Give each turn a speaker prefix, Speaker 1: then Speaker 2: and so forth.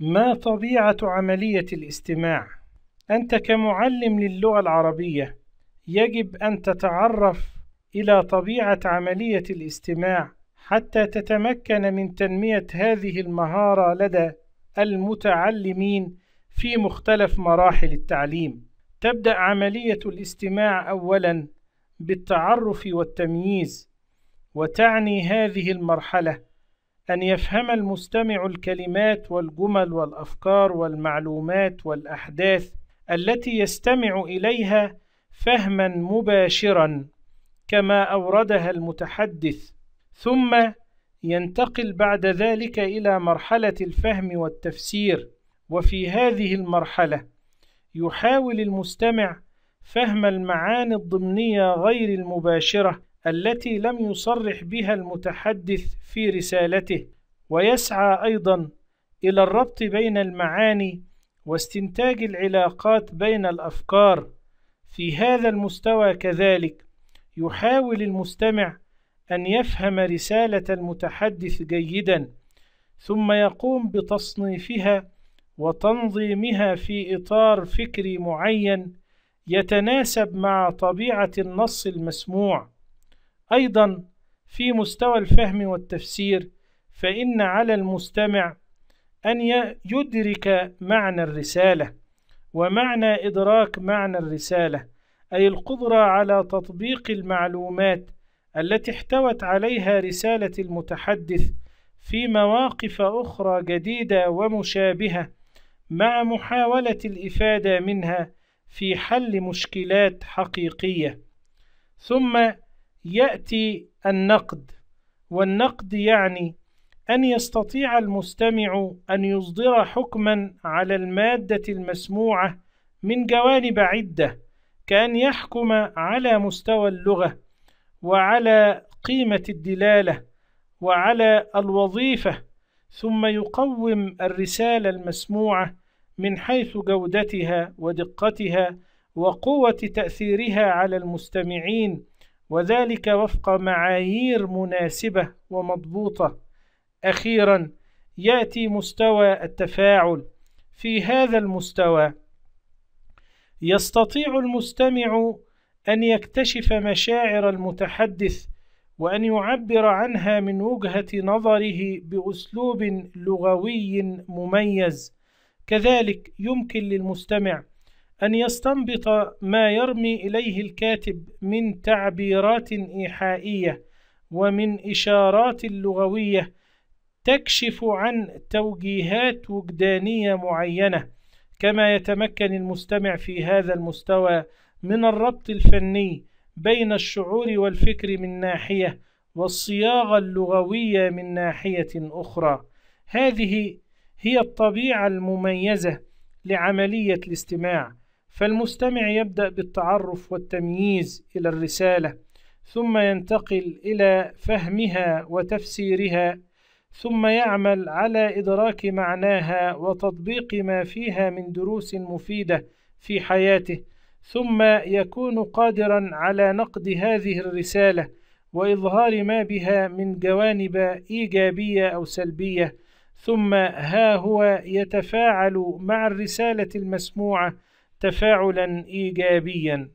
Speaker 1: ما طبيعة عملية الاستماع؟ أنت كمعلم للغة العربية يجب أن تتعرف إلى طبيعة عملية الاستماع حتى تتمكن من تنمية هذه المهارة لدى المتعلمين في مختلف مراحل التعليم. تبدأ عملية الاستماع أولاً بالتعرف والتمييز، وتعني هذه المرحلة أن يفهم المستمع الكلمات والجمل والأفكار والمعلومات والأحداث التي يستمع إليها فهما مباشرا كما أوردها المتحدث ثم ينتقل بعد ذلك إلى مرحلة الفهم والتفسير وفي هذه المرحلة يحاول المستمع فهم المعاني الضمنية غير المباشرة التي لم يصرح بها المتحدث في رسالته ويسعى ايضا الى الربط بين المعاني واستنتاج العلاقات بين الافكار في هذا المستوى كذلك يحاول المستمع ان يفهم رساله المتحدث جيدا ثم يقوم بتصنيفها وتنظيمها في اطار فكري معين يتناسب مع طبيعه النص المسموع أيضا في مستوى الفهم والتفسير فإن على المستمع أن يدرك معنى الرسالة ومعنى إدراك معنى الرسالة أي القدرة على تطبيق المعلومات التي احتوت عليها رسالة المتحدث في مواقف أخرى جديدة ومشابهة مع محاولة الإفادة منها في حل مشكلات حقيقية ثم يأتي النقد والنقد يعني أن يستطيع المستمع أن يصدر حكما على المادة المسموعة من جوانب عدة كأن يحكم على مستوى اللغة وعلى قيمة الدلالة وعلى الوظيفة ثم يقوم الرسالة المسموعة من حيث جودتها ودقتها وقوة تأثيرها على المستمعين وذلك وفق معايير مناسبة ومضبوطة أخيرا يأتي مستوى التفاعل في هذا المستوى يستطيع المستمع أن يكتشف مشاعر المتحدث وأن يعبر عنها من وجهة نظره بأسلوب لغوي مميز كذلك يمكن للمستمع أن يستنبط ما يرمي إليه الكاتب من تعبيرات إيحائية ومن إشارات لغوية تكشف عن توجيهات وجدانية معينة كما يتمكن المستمع في هذا المستوى من الربط الفني بين الشعور والفكر من ناحية والصياغة اللغوية من ناحية أخرى هذه هي الطبيعة المميزة لعملية الاستماع فالمستمع يبدأ بالتعرف والتمييز إلى الرسالة ثم ينتقل إلى فهمها وتفسيرها ثم يعمل على إدراك معناها وتطبيق ما فيها من دروس مفيدة في حياته ثم يكون قادرا على نقد هذه الرسالة وإظهار ما بها من جوانب إيجابية أو سلبية ثم ها هو يتفاعل مع الرسالة المسموعة تفاعلا ايجابيا